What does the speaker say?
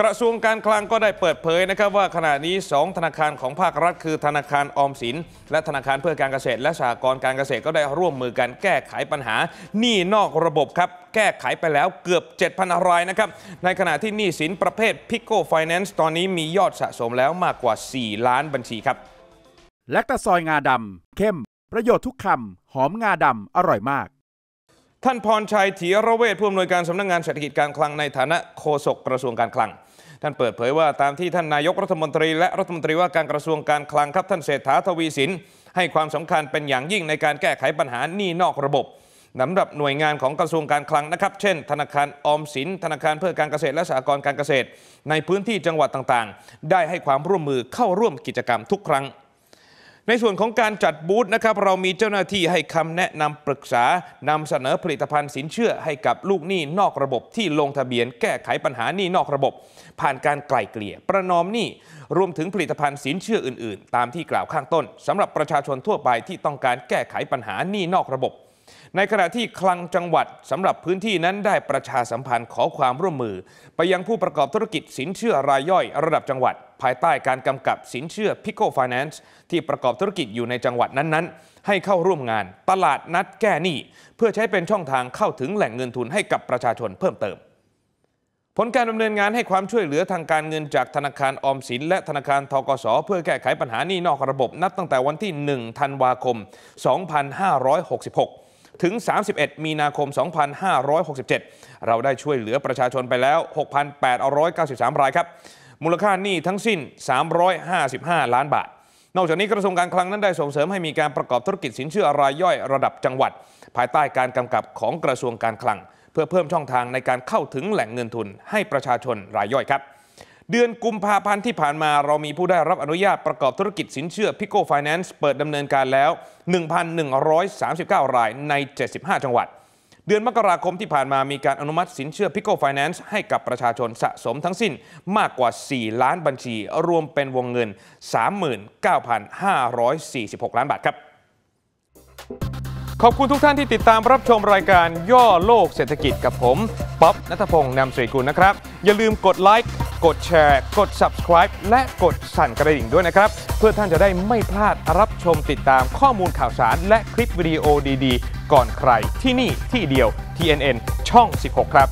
กระทรวงการคลังก็ได้เปิดเผยนะครับ ว่าขณะนี้ 2 ธนาคารของภาครัฐคือธนาคารออมสิน และธนาคารเพื่อการเกษตร และสหกรณ์การเกษตรก็ได้ร่วมมือกันแก้ไขปัญหาหนี้นอกระบบครับ แก้ไขไปแล้วเกือบ7,000รายนะครับ ในขณะที่หนี้สินประเภทิ i โกไฟแนนซ์ตอนนี้มียอดสะสมแล้วมากกว่า 4 ล้านบัญชีครับ แลคตาซอยงาดำเข้ม ประโยชน์ทุกคำหอมงาดำอร่อยมาก ท่านพรชัยถีระเวทผู้อำนวยการสำนักงงานเศรษฐกิจการคลังในฐานะโฆษกกระทรวงการคลังท่านเปิดเผยว่าตามที่ท่านนายกรัฐมนตรี และรัฐมนตรีว่าการกระทรวงการคลังครับท่านเศรษฐาทวีสินให้ความสำคัญเป็นอย่างยิ่งในการแก้ไขปัญหาหนี้นอกระบบสำหรับหน่วยงานของกระทรวงการคลังนะครับ เช่น ธนาคารออมสินธนาคารเพื่อการเกษตรและสหกรณ์การเกษตร ในพื้นที่จังหวัดต่างๆ ได้ให้ความร่วมมือเข้าร่วมกิจกรรมทุกครั้งในส่วนของการจัดบูธนะครับเรามีเจ้าหน้าที่ให้คำแนะนำปรึกษานำเสนอผลิตภัณฑ์สินเชื่อให้กับลูกหนี้นอกระบบที่ลงทะเบียนแก้ไขปัญหาหนี้นอกระบบ ผ่านการไกล่เกลี่ย ประนอมหนี้รวมถึงผลิตภัณฑ์สินเชื่ออื่นๆ ตามที่กล่าวข้างต้นสำหรับประชาชนทั่วไปที่ต้องการแก้ไขปัญหาหนี้นอกระบบ ในขณะที่คลังจังหวัดสำหรับพื้นที่นั้นได้ประชาสัมพันธ์ขอความร่วมมือ ไปยังผู้ประกอบธุรกิจสินเชื่อรายย่อย ระดับจังหวัดภายใต้การกำกับสินเชื่อ Pico Finance ที่ประกอบธุรกิจอยู่ในจังหวัดนั้นๆ ให้เข้าร่วมงานตลาดนัดแก้หนี้เพื่อใช้เป็นช่องทางเข้าถึงแหล่งเงินทุนให้กับประชาชนเพิ่มเติม ผลการดำเนินงานให้ความช่วยเหลือทางการเงินจากธนาคารออมสิน และธนาคารทกสเพื่อแก้ไขปัญหานี้นอกระบบนับตั้งแต่วันที่ 1 ธันวาคม 2566 ถึง 31 มีนาคม 2567 เราได้ช่วยเหลือประชาชนไปแล้ว 6,893 รายครับมูลค่าหนี้ทั้งสิ้น 355 ล้านบาท นอกจากนี้กระทรวงการคลังนั้นได้ส่งเสริมให้มีการประกอบธุรกิจสินเชื่อรายย่อยระดับจังหวัด ภายใต้การกำกับของกระทรวงการคลัง เพื่อเพิ่มช่องทางในการเข้าถึงแหล่งเงินทุนให้ประชาชนรายย่อยครับ เดือนกุมภาพันธ์ที่ผ่านมาเรามีผู้ได้รับอนุญาตประกอบธุรกิจสินเชื่อพิโกไฟแนนซ์เปิดดำเนินการแล้ว 1,139 รายใน75จังหวัดเดือนมกราคมที่ผ่านมามีการอนุมัติสินเชื่อพิโกไฟแนนซ์ให้กับประชาชนสะสมทั้งสิ้นมากกว่า 4 ล้านบัญชี รวมเป็นวงเงิน 39,546 ล้านบาทครับ ขอบคุณทุกท่านที่ติดตามรับชมรายการย่อโลกเศรษฐกิจกับผม ป๊อบนัทพงศ์นำสุริกุลนะครับ อย่าลืมกดไลค์กดแชร์ กด subscribe และกดสั่นกระดิ่งด้วยนะครับ เพื่อท่านจะได้ไม่พลาดรับชมติดตามข้อมูลข่าวสาร และคลิปวิดีโอดีๆก่อนใครที่นี่ที่เดียว TNN ช่อง 16 ครับ